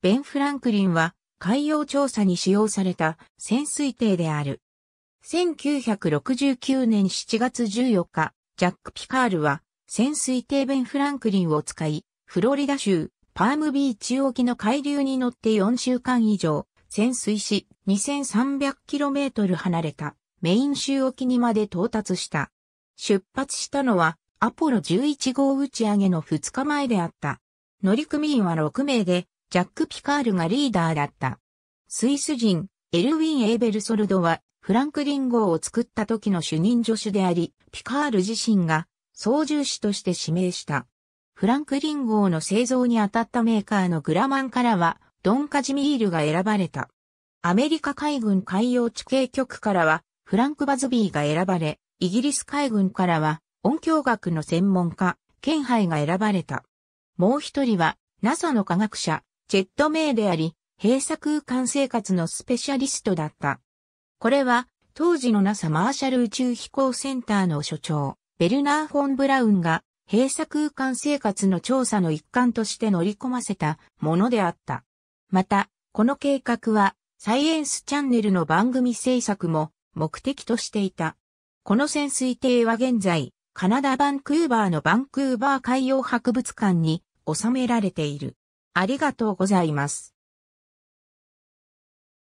ベン・フランクリンは海洋調査に使用された潜水艇である。1969年7月14日、ジャック・ピカールは潜水艇ベン・フランクリンを使い、フロリダ州パームビーチ沖の海流に乗って4週間以上潜水し 2300km 離れたメイン州沖にまで到達した。出発したのはアポロ11号打ち上げの2日前であった。乗組員は6名でジャック・ピカールがリーダーだった。スイス人、エルウィン・エーベルソルドは、フランクリン号を作った時の主任助手であり、ピカール自身が操縦士として指名した。フランクリン号の製造に当たったメーカーのグラマンからは、ドン・カジミールが選ばれた。アメリカ海軍海洋地形局からは、フランク・バズビーが選ばれ、イギリス海軍からは、音響学の専門家、ケンハイが選ばれた。もう一人は、NASA の科学者、ジェット名であり、閉鎖空間生活のスペシャリストだった。これは、当時の NASA マーシャル宇宙飛行センターの所長、ベルナー・フォン・ブラウンが、閉鎖空間生活の調査の一環として乗り込ませたものであった。また、この計画は、サイエンスチャンネルの番組制作も目的としていた。この潜水艇は現在、カナダ・バンクーバーのバンクーバー海洋博物館に収められている。ありがとうございます。